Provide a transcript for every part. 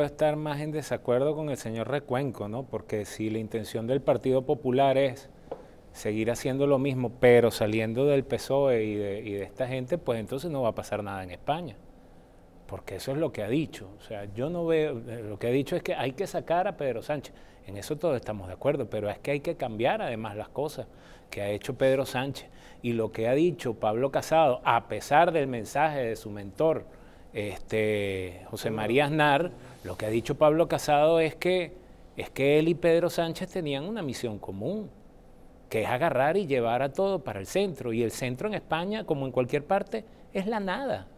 estar más en desacuerdo con el señor Recuenco, ¿no? Porque si la intención del Partido Popular es seguir haciendo lo mismo, pero saliendo del PSOE y de, esta gente, pues entonces no va a pasar nada en España. Porque eso es lo que ha dicho. O sea, yo no veo, eh, lo que ha dicho es que hay que sacar a Pedro Sánchez. En eso todos estamos de acuerdo, pero es que hay que cambiar además las cosas que ha hecho Pedro Sánchez. Y lo que ha dicho Pablo Casado, a pesar del mensaje de su mentor, este, José María Aznar, lo que ha dicho Pablo Casado es que, es que él y Pedro Sánchez tenían una misión común, que es agarrar y llevar a todo para el centro. Y el centro en España, como en cualquier parte, es la nada.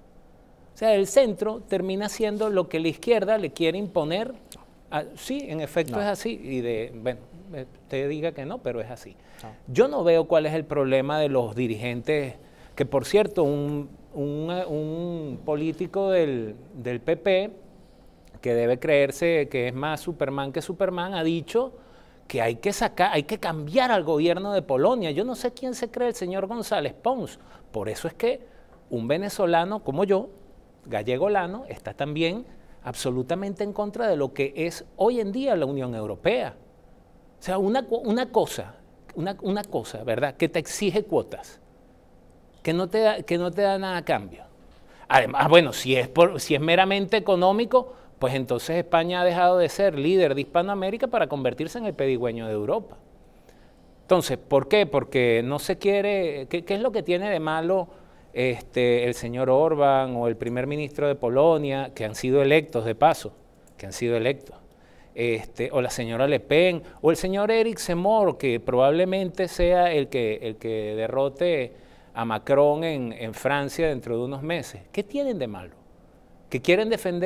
O sea, el centro termina siendo lo que la izquierda le quiere imponer. Ah, sí, en efecto es así. Y de, bueno, usted eh, diga que no, pero es así. Yo no veo cuál es el problema de los dirigentes, que por cierto, un, un eh, político del, del PP que debe creerse que es más Superman que Superman, ha dicho que hay que sacar, hay que cambiar al gobierno de Polonia. Yo no sé quién se cree el señor González Pons. Por eso es que un venezolano como yo, gallegolano, está también absolutamente en contra de lo que es hoy en día la Unión Europea. O sea, una, cosa, una, cosa, ¿verdad?, que te exige cuotas, que no te da, que no te da nada a cambio. Además, bueno, si es, si es meramente económico, pues entonces España ha dejado de ser líder de Hispanoamérica para convertirse en el pedigüeño de Europa. Entonces, ¿por qué? Porque no se quiere, ¿qué, es lo que tiene de malo este, el señor Orban o el primer ministro de Polonia, que han sido electos de paso, que han sido electos? Este, o la señora Le Pen, o el señor Eric Semor que probablemente sea el que, el que derrote a Macron en, en Francia dentro de unos meses. ¿Qué tienen de malo? Que quieren defender.